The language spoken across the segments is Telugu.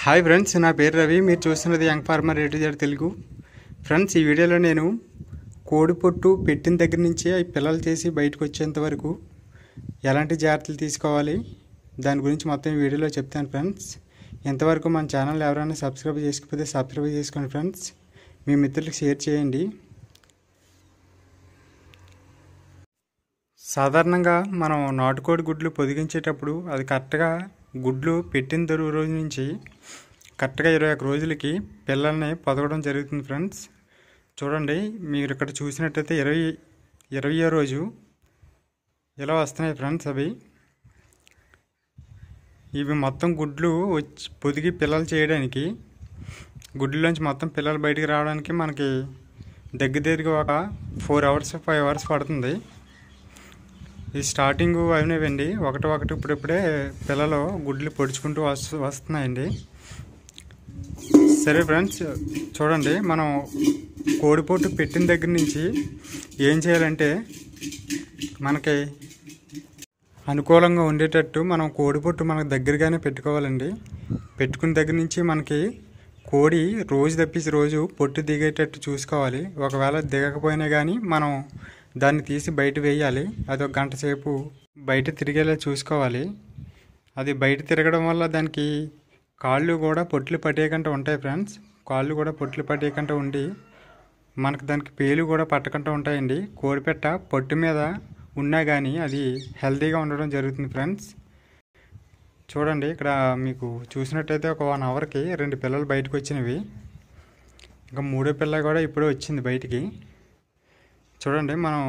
హాయ్ ఫ్రెండ్స్ నా పేరు రవి మీరు చూస్తున్నది యంగ్ ఫార్మర్ రేటు జడ్ తెలుగు ఫ్రెండ్స్ ఈ వీడియోలో నేను కోడి పొట్టు పెట్టిన దగ్గర నుంచి అవి పిల్లలు చేసి బయటకు వచ్చేంత వరకు ఎలాంటి జాగ్రత్తలు తీసుకోవాలి దాని గురించి మొత్తం ఈ వీడియోలో చెప్తాను ఫ్రెండ్స్ ఎంతవరకు మన ఛానల్ ఎవరైనా సబ్స్క్రైబ్ చేసుకుపోతే సబ్స్క్రైబ్ చేసుకోండి ఫ్రెండ్స్ మీ మిత్రులకు షేర్ చేయండి సాధారణంగా మనం నాటుకోడి గుడ్లు పొదిగించేటప్పుడు అది కరెక్ట్గా గుడ్లు పెట్టిన తరువు రోజు నుంచి కరెక్ట్గా ఇరవై ఒక రోజులకి పిల్లల్ని పదవడం జరుగుతుంది ఫ్రెండ్స్ చూడండి మీరు ఇక్కడ చూసినట్టయితే ఇరవై ఇరవయో రోజు ఇలా వస్తున్నాయి ఫ్రెండ్స్ అవి ఇవి మొత్తం గుడ్లు వచ్చి పొదిగి పిల్లలు చేయడానికి గుడ్లలోంచి మొత్తం పిల్లలు బయటికి రావడానికి మనకి దగ్గర దగ్గరగా ఒక ఫోర్ అవర్స్ ఫైవ్ అవర్స్ పడుతుంది ఈ స్టార్టింగ్ అవినవండి ఒకటి ఒకటి ఇప్పుడిప్పుడే పిల్లలు గుడ్లు పొడుచుకుంటూ వస్తు వస్తున్నాయండి సరే ఫ్రెండ్స్ చూడండి మనం కోడిపోటు పెట్టిన దగ్గర నుంచి ఏం చేయాలంటే మనకి అనుకూలంగా ఉండేటట్టు మనం కోడిపొట్టు మనకు దగ్గరగానే పెట్టుకోవాలండి పెట్టుకున్న దగ్గర నుంచి మనకి కోడి రోజు తప్పించి రోజు పొట్టు దిగేటట్టు చూసుకోవాలి ఒకవేళ దిగకపోయినా కానీ మనం దాన్ని తీసి బయట వేయాలి అది ఒక గంట సేపు బయట తిరిగేలా చూసుకోవాలి అది బయట తిరగడం వల్ల దానికి కాళ్ళు కూడా పొట్లు పట్టేయకుండా ఉంటాయి ఫ్రెండ్స్ కాళ్ళు కూడా పొట్లు పట్టేయకుండా ఉండి మనకు దానికి పేలు కూడా పట్టకుండా ఉంటాయండి కోడిపెట్ట పొట్టు మీద ఉన్నా కానీ అది హెల్తీగా ఉండడం జరుగుతుంది ఫ్రెండ్స్ చూడండి ఇక్కడ మీకు చూసినట్టయితే ఒక వన్ అవర్కి రెండు పిల్లలు బయటకు వచ్చినవి ఇంకా మూడో పిల్ల కూడా ఇప్పుడే వచ్చింది బయటికి చూడండి మనం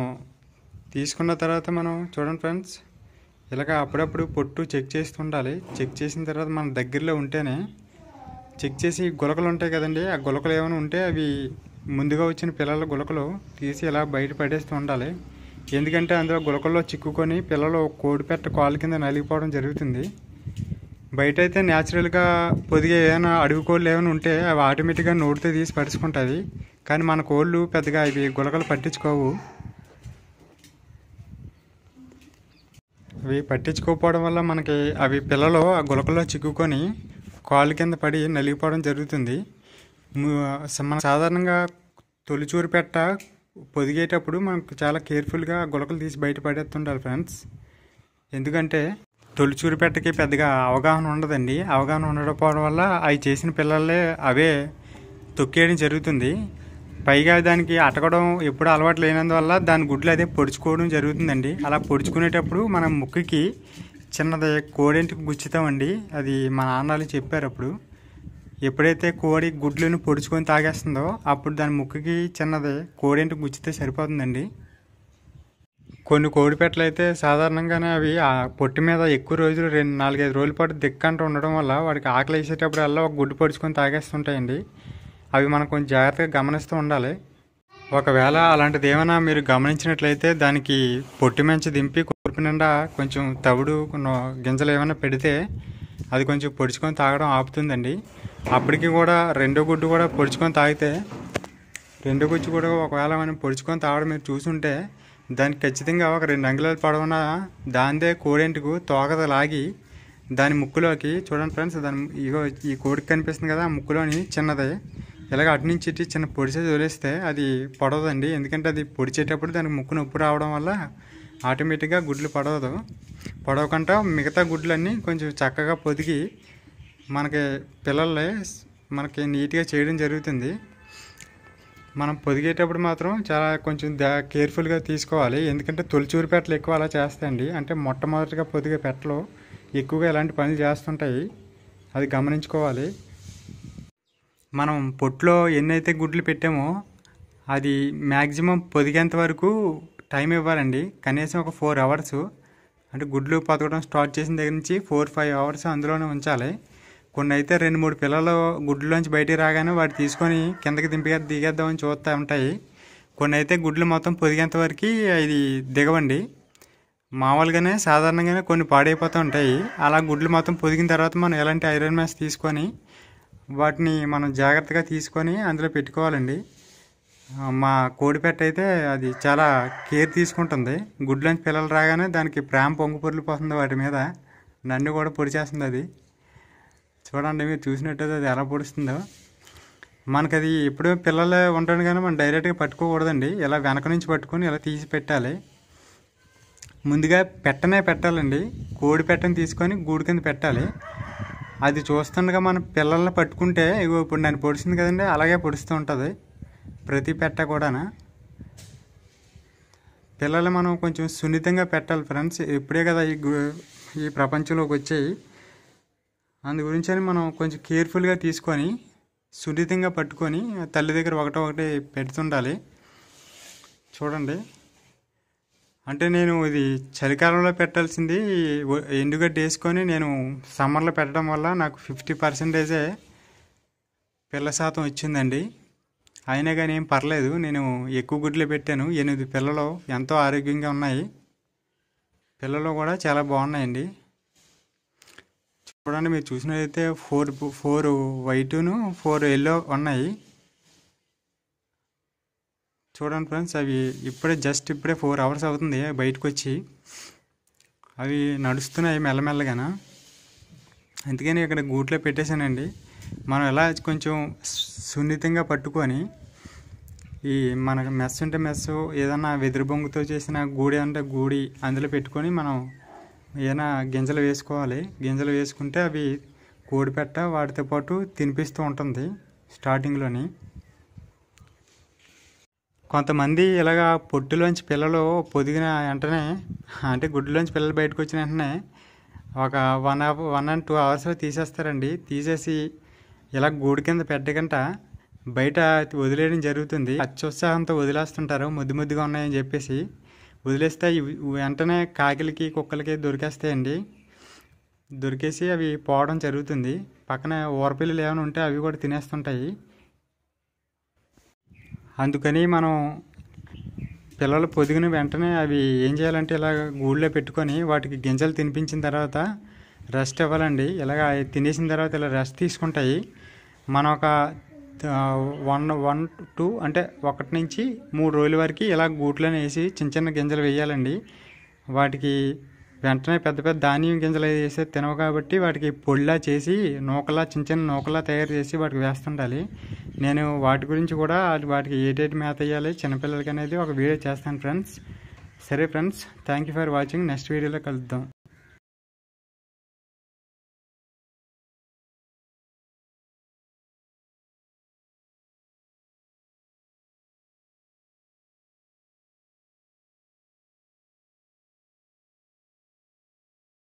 తీసుకున్న తర్వాత మనం చూడండి ఫ్రెండ్స్ ఇలాగ అప్పుడప్పుడు పొట్టు చెక్ చేస్తుండాలి చెక్ చేసిన తర్వాత మన దగ్గరలో ఉంటేనే చెక్ చేసి గులకలు ఉంటాయి కదండి ఆ గులకలు ఏమైనా ఉంటే అవి ముందుగా వచ్చిన పిల్లల గులకలు తీసి ఇలా బయట పడేస్తూ ఉండాలి ఎందుకంటే అందులో గులకల్లో చిక్కుకొని పిల్లలు కోడిపెట్ట కాలు కింద నలిగిపోవడం జరుగుతుంది బయట అయితే న్యాచురల్గా పొదిగే ఏమైనా అడుగు కోళ్ళు ఏమైనా ఉంటే అవి ఆటోమేటిక్గా నోటితో తీసి పరుచుకుంటుంది కానీ మన కోళ్ళు పెద్దగా ఇవి గులకలు పట్టించుకోవు అవి పట్టించుకోకపోవడం వల్ల మనకి అవి పిల్లలు ఆ గులకల్లో చిక్కుకొని కాలు కింద పడి నలిగిపోవడం జరుగుతుంది మనం సాధారణంగా తొలిచూరు పెట్ట పొదిగేటప్పుడు మనకు చాలా కేర్ఫుల్గా గులకలు తీసి బయటపడేస్తుండాలి ఫ్రెండ్స్ ఎందుకంటే తొలిచూరు పెట్టకి పెద్దగా అవగాహన ఉండదండి అవగాహన ఉండకపోవడం వల్ల అవి చేసిన పిల్లలే అవే తొక్కేయడం జరుగుతుంది పైగా దానికి అటకడం ఎప్పుడు అలవాటు లేనందువల్ల దాని గుడ్లు అదే పొడుచుకోవడం జరుగుతుందండి అలా పొడుచుకునేటప్పుడు మనం ముక్కుకి చిన్నది కోడింటికి గుచ్చుతామండి అది మా నాన్నలు చెప్పారు అప్పుడు ఎప్పుడైతే కోడి గుడ్లను పొడుచుకొని తాగేస్తుందో అప్పుడు దాని ముక్కుకి చిన్నది కోడింటికి గుచ్చితే సరిపోతుందండి కొన్ని కోడి పెట్టలు అయితే సాధారణంగానే అవి ఆ పొట్టు మీద ఎక్కువ రోజులు రెండు నాలుగైదు రోజుల పాటు దిక్కంటూ ఉండడం వల్ల వాడికి ఆకలి వేసేటప్పుడు అలా ఒక గుడ్డు పొడుచుకొని తాగేస్తుంటాయండి అవి మనం కొంచెం జాగ్రత్తగా గమనిస్తూ ఉండాలి ఒకవేళ అలాంటిది ఏమైనా మీరు గమనించినట్లయితే దానికి పొట్టి మంచి దింపి కూర్పు నిండా కొంచెం తవుడు గింజలు ఏమైనా పెడితే అది కొంచెం పొడుచుకొని తాగడం ఆపుతుందండి అప్పటికి కూడా రెండో గుడ్డు కూడా పొడుచుకొని తాగితే రెండో గుజ్జు కూడా ఒకవేళ మనం పొడుచుకొని తాగడం మీరు చూసుంటే దానికి ఖచ్చితంగా ఒక రెండు అంగుళాలు పడవన దాందే కోడెంటుకు తోకద లాగి దాని ముక్కులోకి చూడండి ఫ్రెండ్స్ దాని ఇగో ఈ కోడికి కనిపిస్తుంది కదా ముక్కులోని చిన్నది ఇలాగ అటు నుంచి ఇటు చిన్న పొడిసే వదిలేస్తే అది పడవదండి ఎందుకంటే అది పొడిచేటప్పుడు దానికి ముక్కు నొప్పి రావడం వల్ల ఆటోమేటిక్గా గుడ్లు పడవదు పడవకుండా మిగతా గుడ్లన్నీ కొంచెం చక్కగా పొదిగి మనకి పిల్లల్ని మనకి నీట్గా చేయడం జరుగుతుంది మనం పొదిగేటప్పుడు మాత్రం చాలా కొంచెం కేర్ఫుల్గా తీసుకోవాలి ఎందుకంటే తొలిచూరు పెట్టలు ఎక్కువ అలా చేస్తాయండి అంటే మొట్టమొదటిగా పొదిగే పెట్టలు ఎక్కువగా ఇలాంటి పనులు చేస్తుంటాయి అది గమనించుకోవాలి మనం పొట్లో ఎన్నైతే గుడ్లు పెట్టామో అది మ్యాక్సిమం పొదిగేంత వరకు టైం ఇవ్వాలండి కనీసం ఒక ఫోర్ అవర్స్ అంటే గుడ్లు పతకడం స్టార్ట్ చేసిన దగ్గర నుంచి ఫోర్ ఫైవ్ అవర్స్ అందులోనే ఉంచాలి కొన్ని అయితే రెండు మూడు పిల్లలు గుడ్లోంచి బయటికి రాగానే వాటి తీసుకొని కిందకి దింపి దిగేద్దామని చూస్తూ ఉంటాయి కొన్ని అయితే గుడ్లు మొత్తం పొదిగేంత వరకు ఇది దిగవండి మామూలుగానే సాధారణంగానే కొన్ని పాడైపోతూ ఉంటాయి అలా గుడ్లు మొత్తం పొదిగిన తర్వాత మనం ఎలాంటి ఐరన్ మ్యాస్ తీసుకొని వాటిని మనం జాగ్రత్తగా తీసుకొని అందులో పెట్టుకోవాలండి మా కోడిపెట్ట అయితే అది చాలా కేర్ తీసుకుంటుంది గుడ్లోంచి పిల్లలు రాగానే దానికి ప్రేమ పొంగు పోతుంది వాటి మీద నన్ను కూడా పొడిచేస్తుంది అది చూడండి మీరు చూసినట్టయితే అది ఎలా పొడుస్తుందో మనకు అది ఎప్పుడూ పిల్లలు ఉంటాను కానీ మనం డైరెక్ట్గా పట్టుకోకూడదండి ఇలా వెనక నుంచి పట్టుకొని ఇలా తీసి పెట్టాలి ముందుగా పెట్టనే పెట్టాలండి కోడి పెట్టని తీసుకొని గూడు కింద పెట్టాలి అది చూస్తుండగా మన పిల్లల్ని పట్టుకుంటే ఇగో ఇప్పుడు నన్ను పొడిచింది కదండి అలాగే పొడుస్తూ ఉంటుంది ప్రతి పెట్ట కూడానా పిల్లలు మనం కొంచెం సున్నితంగా పెట్టాలి ఫ్రెండ్స్ ఇప్పుడే కదా ఈ ఈ ప్రపంచంలోకి వచ్చాయి అందు గురించి మనం కొంచెం కేర్ఫుల్గా తీసుకొని సున్నితంగా పట్టుకొని తల్లి దగ్గర ఒకటో ఒకటి పెడుతుండాలి చూడండి అంటే నేను ఇది చలికాలంలో పెట్టాల్సింది ఎండుగడ్డ వేసుకొని నేను సమ్మర్లో పెట్టడం వల్ల నాకు ఫిఫ్టీ పర్సెంటేజే పిల్ల శాతం వచ్చిందండి అయినా కానీ ఏం పర్లేదు నేను ఎక్కువ గుడ్లు పెట్టాను ఎనిమిది పిల్లలు ఎంతో ఆరోగ్యంగా ఉన్నాయి పిల్లలు కూడా చాలా బాగున్నాయండి చూడండి మీరు చూసినట్లయితే ఫోర్ ఫోర్ వైటును ఫోర్ ఎల్లో ఉన్నాయి చూడండి ఫ్రెండ్స్ అవి ఇప్పుడే జస్ట్ ఇప్పుడే ఫోర్ అవర్స్ అవుతుంది బయటకు వచ్చి అవి నడుస్తున్నాయి మెల్లమెల్లగాన అందుకని ఇక్కడ గూట్లో పెట్టేశానండి మనం ఎలా కొంచెం సున్నితంగా పట్టుకొని ఈ మనకు మెస్ ఉంటే మెస్ ఏదైనా వెదురు బొంగుతో చేసిన గూడి అంటే గూడి అందులో పెట్టుకొని మనం ఏదైనా గింజలు వేసుకోవాలి గింజలు వేసుకుంటే అవి కోడిపెట్ట వాటితో పాటు తినిపిస్తూ ఉంటుంది స్టార్టింగ్లోని కొంతమంది ఇలాగా పొట్టులోంచి పిల్లలు పొదిగిన వెంటనే అంటే గుడ్డులోంచి పిల్లలు బయటకు వచ్చిన వెంటనే ఒక one hour one and two అవర్స్లో తీసేస్తారండి తీసేసి ఇలా గూడు కింద పెట్టగంట బయట వదిలేయడం జరుగుతుంది అత్యుత్సాహంతో వదిలేస్తుంటారు ముద్దు ముద్దుగా ఉన్నాయని చెప్పేసి వదిలేస్తే వెంటనే కాకిలకి కుక్కలకి దొరికేస్తాయండి దొరికేసి అవి పోవడం జరుగుతుంది పక్కన ఊరపిల్లలు ఏమైనా ఉంటే అవి కూడా తినేస్తుంటాయి అందుకని మనం పిల్లలు పొదిగిన వెంటనే అవి ఏం చేయాలంటే ఇలా గూళ్ళో పెట్టుకొని వాటికి గింజలు తినిపించిన తర్వాత రెస్ట్ ఇవ్వాలండి ఇలాగ తినేసిన తర్వాత ఇలా రెస్ట్ తీసుకుంటాయి మనం ఒక వన్ వన్ టూ అంటే ఒకటి నుంచి మూడు రోజుల వరకు ఇలా గూట్లను వేసి చిన్న చిన్న గింజలు వేయాలండి వాటికి వెంటనే పెద్ద పెద్ద ధాన్యం గింజలు వేస్తే తినవు కాబట్టి వాటికి పొడిలా చేసి నూకలా చిన్న చిన్న నూకలా తయారు చేసి వాటికి వేస్తుండాలి నేను వాటి గురించి కూడా వాటికి ఏటేటి మేత వేయాలి చిన్నపిల్లలకి అనేది ఒక వీడియో చేస్తాను ఫ్రెండ్స్ సరే friends thank you for watching next వీడియోలో కలుద్దాం